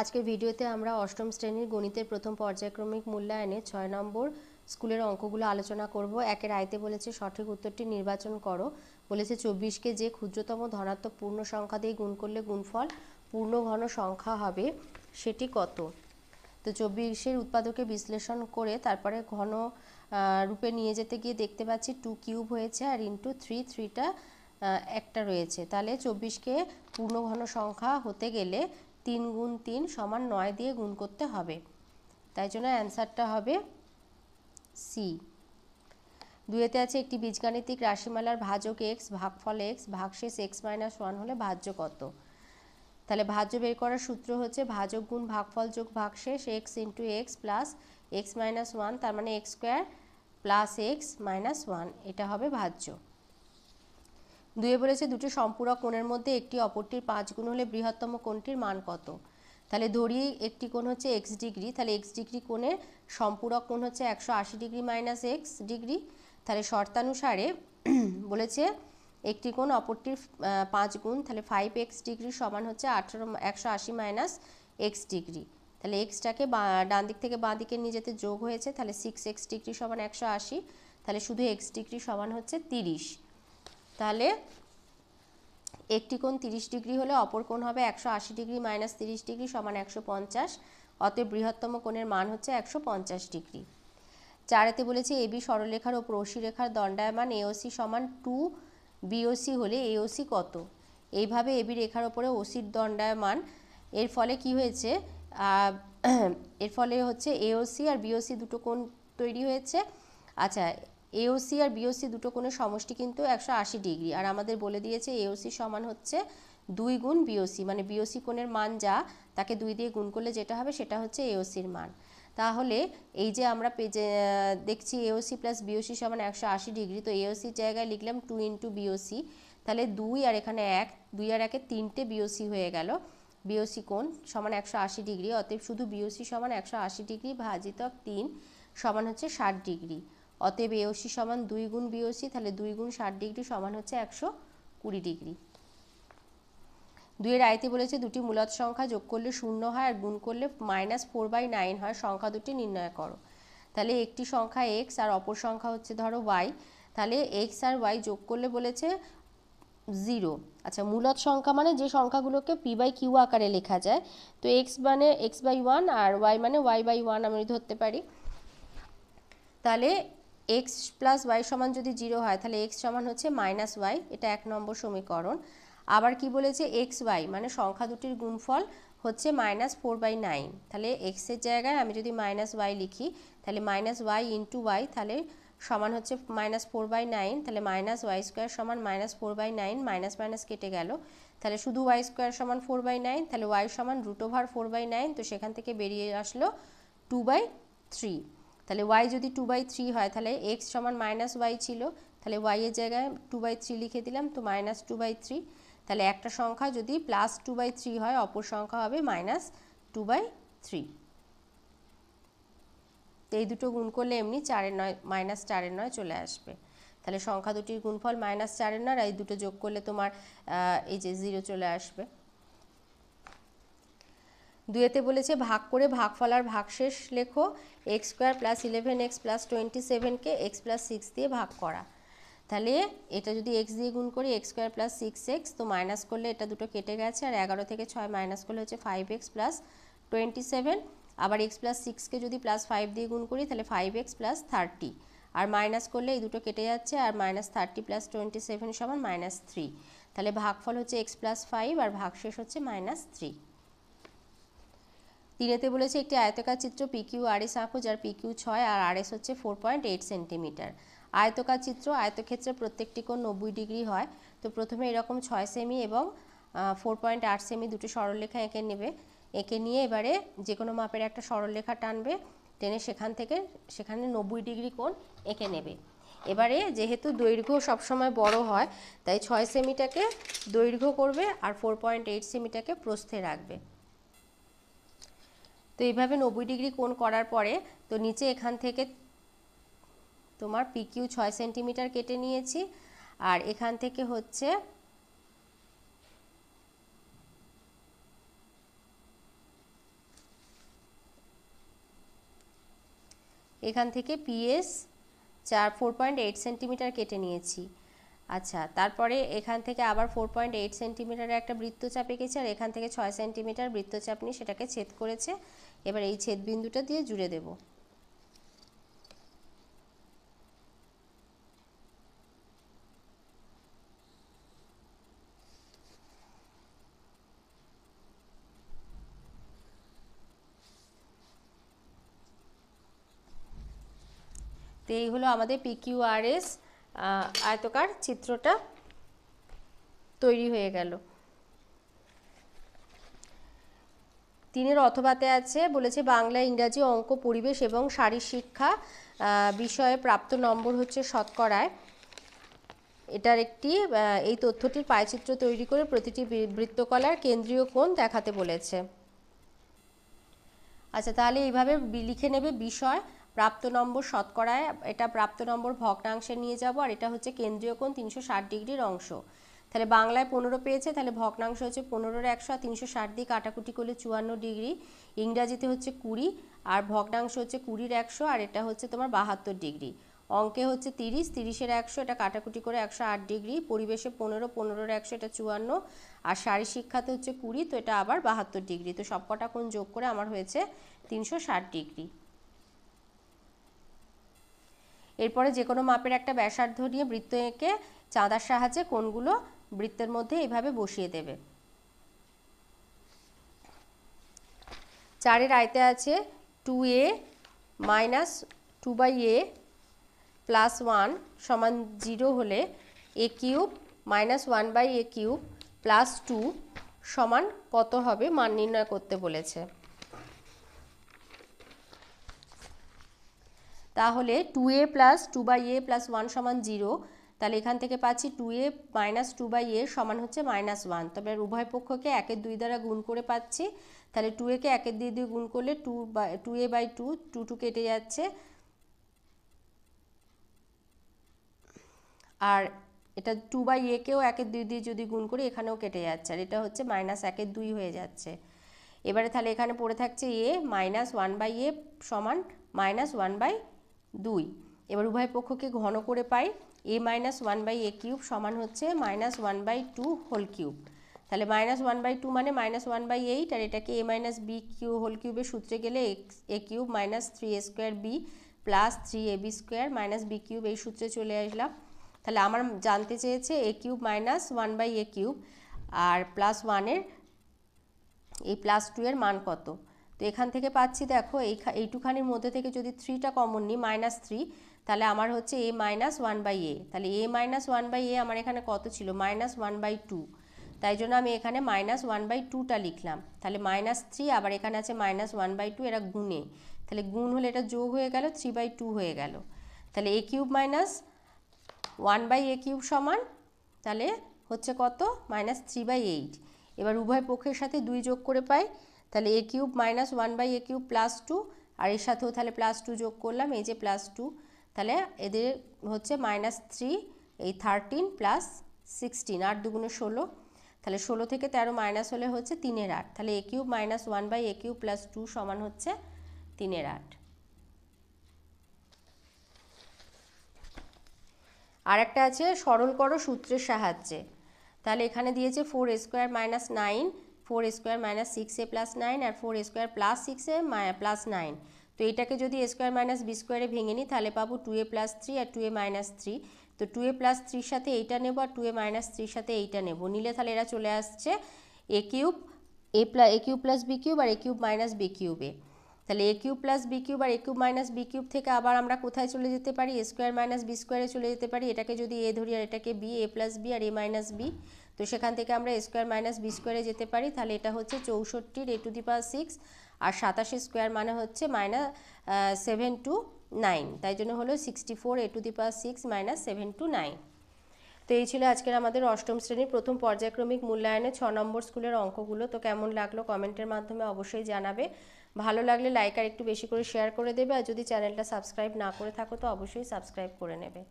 আজকের ভিডিওতে আমরা অষ্টম শ্রেণীর গণিতের প্রথম পর্যায়ক্রমিক মূল্যায়নে ছয় নম্বর স্কুলের অঙ্কগুলো আলোচনা করব একের আয়তে বলেছে সঠিক উত্তরটি নির্বাচন করো বলেছে চব্বিশকে যে ক্ষুদ্রতম ধনাত্মক পূর্ণ সংখ্যা দিয়ে গুণ করলে গুণফল পূর্ণ ঘন সংখ্যা হবে সেটি কত তো চব্বিশের উৎপাদকে বিশ্লেষণ করে তারপরে ঘন রূপে নিয়ে যেতে গিয়ে দেখতে পাচ্ছি টু কিউব হয়েছে আর ইন্টু থ্রি থ্রিটা একটা রয়েছে তাহলে চব্বিশকে পূর্ণ ঘন সংখ্যা হতে গেলে তিন গুণ তিন সমান নয় দিয়ে গুণ করতে হবে তাই জন্য অ্যান্সারটা হবে সি দুয়েতে আছে একটি বীজগাণিতিক রাশিমালার ভাজক এক্স ভাগফল এক্স ভাগশেষ এক্স মাইনাস ওয়ান হলে ভাজ্য কত তাহলে ভাজ্য বের করার সূত্র হচ্ছে ভাজক গুণ ভাগফল যোগ ভাগশেষ x into x plus x minus one তার মানে x square plus x minus one এটা হবে ভাজ্য দুয়ে বলেছে দুটি সম্পূরক কোণের মধ্যে একটি অপরটির পাঁচ গুণ হলে বৃহত্তম কোণটির মান কত তাহলে ধরি একটি কোণ হচ্ছে এক্স ডিগ্রি তাহলে এক্স ডিগ্রি কোণের সম্পূরক কোণ হচ্ছে একশো আশি ডিগ্রি মাইনাস এক্স ডিগ্রি তাহলে শর্তানুসারে বলেছে একটি কোণ অপরটির পাঁচ গুণ তাহলে ফাইভ এক্স ডিগ্রি সমান হচ্ছে আঠেরো একশো আশি মাইনাস এক্স ডিগ্রি তাহলে এক্সটাকে ডান দিক থেকে বাঁ দিকে নিয়ে যেতে যোগ হয়েছে তাহলে সিক্স এক্স ডিগ্রি সমান একশো আশি তাহলে শুধু এক্স ডিগ্রি সমান হচ্ছে তিরিশ তাহলে একটি কোণ তিরিশ ডিগ্রি হলে অপর কোণ হবে একশো আশি ডিগ্রি মাইনাস তিরিশ ডিগ্রি সমান একশো পঞ্চাশ অতএব বৃহত্তম কোণের মান হচ্ছে একশো পঞ্চাশ ডিগ্রি চারেতে বলেছে এবি সরলরেখার অসি রেখার দণ্ডায়মান এওসি সমান টু বিওসি হলে এওসি কত এইভাবে এবি রেখার ওপরে ওসির দণ্ডায়মান এর ফলে কি হয়েছে এর ফলে হচ্ছে এওসি আর বিওসি দুটো কোণ তৈরি হয়েছে আচ্ছা এওসি আর বিওসি দুটো কোণের সমষ্টি কিন্তু একশো আশি ডিগ্রি আর আমাদের বলে দিয়েছে এওসি সমান হচ্ছে দুই গুণ বিওসি মানে বিওসি কোণের মান যা তাকে দুই দিয়ে গুণ করলে যেটা হবে সেটা হচ্ছে এওসির মান তাহলে এই যে আমরা পেজে দেখছি এওসি প্লাস বিওসি সমান একশো আশি ডিগ্রি তো এওসির জায়গায় লিখলাম টু ইন্টু বিওসি তাহলে দুই আর এখানে এক দুই আর একে তিনটে বিওসি হয়ে গেল বিওসি কোণ সমান একশো আশি ডিগ্রি অতএব শুধু বিওসি সমান একশো আশি ডিগ্রি ভাজিতক তিন সমান হচ্ছে ষাট ডিগ্রি অতএব এওসি সমান দুই গুণ বিওসি তাহলে দুই গুণ ষাট ডিগ্রি সমান হচ্ছে একশো কুড়ি ডিগ্রি দুইয়ের আয়তে বলেছে দুটি মূলত সংখ্যা যোগ করলে শূন্য হয় আর গুণ করলে মাইনাস ফোর বাই নাইন হয় সংখ্যা দুটি নির্ণয় করো তাহলে একটি সংখ্যা এক্স আর অপর সংখ্যা হচ্ছে ধরো ওয়াই তাহলে এক্স আর ওয়াই যোগ করলে বলেছে জিরো আচ্ছা মূলত সংখ্যা মানে যে সংখ্যাগুলোকে পি বাই কিউ আকারে লেখা যায় তো এক্স মানে এক্স বাই ওয়ান আর ওয়াই মানে ওয়াই বাই ওয়ান আমি ধরতে পারি তাহলে এক্স প্লাস ওয়াই সমান যদি জিরো হয় তাহলে এক্স সমান হচ্ছে মাইনাস ওয়াই এটা এক নম্বর সমীকরণ আবার কি বলেছে এক্স ওয়াই মানে সংখ্যা দুটির গুণফল হচ্ছে মাইনাস ফোর বাই নাইন তাহলে এক্সের জায়গায় আমি যদি মাইনাস ওয়াই লিখি তাহলে মাইনাস ওয়াই ইন্টু ওয়াই তাহলে সমান হচ্ছে মাইনাস ফোর বাই নাইন তাহলে মাইনাস ওয়াই স্কোয়ার সমান minus four by nine minus minus কেটে গেল তাহলে শুধু ওয়াই স্কোয়ার সমান ফোর বাই নাইন তাহলে ওয়াই সমান root over four by nine তো সেখান থেকে বেরিয়ে আসলো টু বাই থ্রি তাহলে ওয়াই যদি টু বাই থ্রি হয় তাহলে এক্স সমান মাইনাস ওয়াই ছিল তাহলে ওয়াইয়ের জায়গায় টু বাই থ্রি লিখে দিলাম তো মাইনাস টু বাই থ্রি তাহলে একটা সংখ্যা যদি প্লাস টু বাই থ্রি হয় অপর সংখ্যা হবে মাইনাস টু বাই থ্রি তো এই দুটো গুণ করলে এমনি চারের নয় মাইনাস চারের নয় চলে আসবে তাহলে সংখ্যা দুটির গুণফল মাইনাস চারের নয় আর এই দুটো যোগ করলে তোমার এই যে জিরো চলে আসবে দুয়েতে বলেছে ভাগ করে ভাগ ফলার ভাগশেষ লেখো x square plus eleven x plus twenty সেভেনকে এক্স প্লাস সিক্স দিয়ে ভাগ করা তাহলে এটা যদি এক্স দিয়ে গুণ করি x square plus six x তো মাইনাস করলে এটা দুটো কেটে গেছে আর এগারো থেকে ছয় মাইনাস করলে হচ্ছে five x plus twenty seven আবার এক্স প্লাস সিক্সকে যদি প্লাস ফাইভ দিয়ে গুণ করি তাহলে ফাইভ এক্স প্লাস থার্টি আর মাইনাস করলে এই দুটো কেটে যাচ্ছে আর minus thirty plus twenty seven সমান মাইনাস থ্রি তাহলে ভাগফল হচ্ছে এক্স প্লাস ফাইভ আর ভাগশেষ হচ্ছে মাইনাস থ্রি তীরেতে বলেছে একটি আয়তকার চিত্র পিকিউ এস আঁকো যার পিকিউ ছয় আর এস হচ্ছে ফোর পয়েন্ট এইট সেন্টিমিটার আয়তকার চিত্র আয়তক্ষেত্রে প্রত্যেকটি কোণ নব্বই ডিগ্রি হয় তো প্রথমে এরকম ছয় সেমি এবং ফোর পয়েন্ট আট সেমি দুটো সরলরেখা এঁকে নেবে এঁকে নিয়ে এবারে যে কোনো মাপের একটা সরলরেখা টানবে টেনে সেখান থেকে সেখানে নব্বই ডিগ্রি কোণ এঁকে নেবে এবারে যেহেতু দৈর্ঘ্য সবসময় বড় হয় তাই ছয় সেমিটাকে দৈর্ঘ্য করবে আর ফোর পয়েন্ট এইট সেমিটাকে প্রস্থে রাখবে তো এইভাবে নব্বই ডিগ্রি কোণ করার পরে তো নিচে এখান থেকে তোমার পিকিউ ছয় সেন্টিমিটার কেটে নিয়েছি আর এখান থেকে হচ্ছে এখান থেকে পিএস চার ফোর পয়েন্ট এইট সেন্টিমিটার কেটে নিয়েছি আচ্ছা তারপরে এখান থেকে আবার ফোর পয়েন্ট এইট সেন্টিমিটারের একটা বৃত্তচাপ এঁকেছে আর এখান থেকে ছয় সেন্টিমিটার বৃত্তচাপ নিয়ে সেটাকে ছেদ করেছে এবার এই ছেদ বিন্দুটা দিয়ে জুড়ে দেব তো এই হলো আমাদের পিকিউআরএস আয়তকার চিত্রটা তৈরি হয়ে গেল তিনের অথবাতে আছে বলেছে বাংলা ইংরাজি অঙ্ক পরিবেশ এবং শারীর শিক্ষা বিষয়ে প্রাপ্ত নম্বর হচ্ছে শতকরায় এটার একটি এই তথ্যটির পায়চিত্র তৈরি করে প্রতিটি বৃত্তকলার কেন্দ্রীয় কোণ দেখাতে বলেছে আচ্ছা তাহলে এইভাবে লিখে নেবে বিষয় প্রাপ্ত নম্বর শতকরায় এটা প্রাপ্ত নম্বর ভগ্নাংশে নিয়ে যাব আর এটা হচ্ছে কেন্দ্রীয় কোণ তিনশো ডিগ্রির অংশ তাহলে বাংলায় পনেরো পেয়েছে তাহলে ভগ্নাংশ হচ্ছে পনেরোর একশো আর তিনশো ষাট দিয়ে কাটাকুটি করলে চুয়ান্ন ডিগ্রি ইংরাজিতে হচ্ছে কুড়ি আর ভগ্নাংশ হচ্ছে কুড়ির একশো আর এটা হচ্ছে তোমার বাহাত্তর ডিগ্রি অঙ্কে হচ্ছে তিরিশ তিরিশের একশো এটা কাটাকুটি করে একশো আট ডিগ্রি পরিবেশে পনেরো পনেরোর একশো এটা চুয়ান্ন আর শারীর শিক্ষাতে হচ্ছে কুড়ি তো এটা আবার বাহাত্তর ডিগ্রি তো সবকটা কোণ যোগ করে আমার হয়েছে তিনশো ষাট ডিগ্রি এরপরে যে কোনো মাপের একটা ব্যাসার্ধ নিয়ে বৃত্ত এঁকে চাঁদার সাহায্যে কোনগুলো বৃত্তের মধ্যে এভাবে বসিয়ে দেবে চারের আয়তে আছে two a minus two by a plus one সমান জিরো হলে a cube minus one by a cube plus two সমান কত হবে মান নির্ণয় করতে বলেছে তাহলে two a plus two by a plus one সমান জিরো তাহলে এখান থেকে পাচ্ছি two a minus two by a সমান হচ্ছে মাইনাস ওয়ান তবে উভয় পক্ষকে একের দুই দ্বারা গুণ করে পাচ্ছি তাহলে টু একে একের দুই দুই গুণ করলে two by two a by two two two কেটে যাচ্ছে আর এটা টু বাই একেও একের দুই দিয়ে যদি গুণ করি এখানেও কেটে যাচ্ছে আর এটা হচ্ছে মাইনাস একের দুই হয়ে যাচ্ছে এবারে তাহলে এখানে পড়ে থাকছে a minus one by a সমান মাইনাস ওয়ান বাই দুই এবার উভয় পক্ষকে ঘন করে পাই a minus one by a cube সমান হচ্ছে minus one by two whole cube তাহলে মাইনাস ওয়ান বাই টু মানে মাইনাস ওয়ান বাই এইট আর এটাকে a minus b Q whole কিউবের সূত্রে গেলে x a cube minus three a square b plus three a b square minus b cube এই সূত্রে চলে আসলাম তাহলে আমার জানতে চেয়েছে a cube minus one by a cube R plus ওয়ানের এই প্লাস টু এর মান কত তো এখান থেকে পাচ্ছি দেখো এই এইটুখানির মধ্যে থেকে যদি থ্রিটা কমন নিই মাইনাস থ্রি তাহলে আমার হচ্ছে a minus one by a তাহলে a minus one by a আমার এখানে কত ছিল মাইনাস ওয়ান বাই টু তাই জন্য আমি এখানে মাইনাস ওয়ান বাই টুটা লিখলাম তাহলে মাইনাস থ্রি আবার এখানে আছে মাইনাস ওয়ান বাই টু এটা গুণে তাহলে গুণ হলে এটা যোগ হয়ে গেল থ্রি বাই টু হয়ে গেল তাহলে a cube minus one by a cube সমান তাহলে হচ্ছে কত মাইনাস থ্রি বাই এইট এবার উভয় পক্ষের সাথে দুই যোগ করে পাই তাহলে a cube minus one by a cube plus two আর এর সাথেও তাহলে প্লাস টু যোগ করলাম এই যে প্লাস টু তাহলে এদের হচ্ছে মাইনাস থ্রি এই থার্টিন প্লাস সিক্সটিন আট দুগুণে ষোলো তাহলে ষোলো থেকে তেরো মাইনাস হলে হচ্ছে তিনের আট তাহলে a cube minus one by a cube plus two সমান হচ্ছে তিনের আট আর একটা আছে সরল করো সূত্রের সাহায্যে তাহলে এখানে দিয়েছে four square minus nine four square minus six a plus nine আর four square plus six a plus nine তো এটাকে যদি স্কোয়ার মাইনাস বি স্কোয়ারে ভেঙে নিই তাহলে পাবো টু এ প্লাস থ্রি আর টু এ মাইনাস থ্রি তো টু এ প্লাস থ্রির সাথে এইটা নেবো আর টু এ মাইনাস থ্রির সাথে এইটা নেবো নিলে তাহলে এরা চলে আসছে a cube a plus a cube plus b cube আর এ কিউব মাইনাস বি কিউবে তাহলে a cube plus b cube আর a cube minus b cube থেকে আবার আমরা কোথায় চলে যেতে পারি স্কোয়ার মাইনাস বি স্কোয়ারে চলে যেতে পারি এটাকে যদি এ ধরি আর এটাকে বি এ প্লাস বি আর এ মাইনাস বি তো সেখান থেকে আমরা স্কোয়ার মাইনাস বি স্কোয়ারে যেতে পারি তাহলে এটা হচ্ছে চৌষট্টির এ টু দি পাওয়ার সিক্স আর সাতাশি স্কোয়ার মানে হচ্ছে মাইনাস সেভেন টু নাইন তাই জন্য হলো sixty four a to the power six minus seven two nine তো এই ছিল আজকের আমাদের অষ্টম শ্রেণীর প্রথম পর্যায়ক্রমিক মূল্যায়নে ছ নম্বর স্কুলের অঙ্কগুলো তো কেমন লাগলো কমেন্টের মাধ্যমে অবশ্যই জানাবে ভালো লাগলে লাইক আর একটু বেশি করে শেয়ার করে দেবে আর যদি চ্যানেলটা সাবস্ক্রাইব না করে থাকো তো অবশ্যই সাবস্ক্রাইব করে নেবে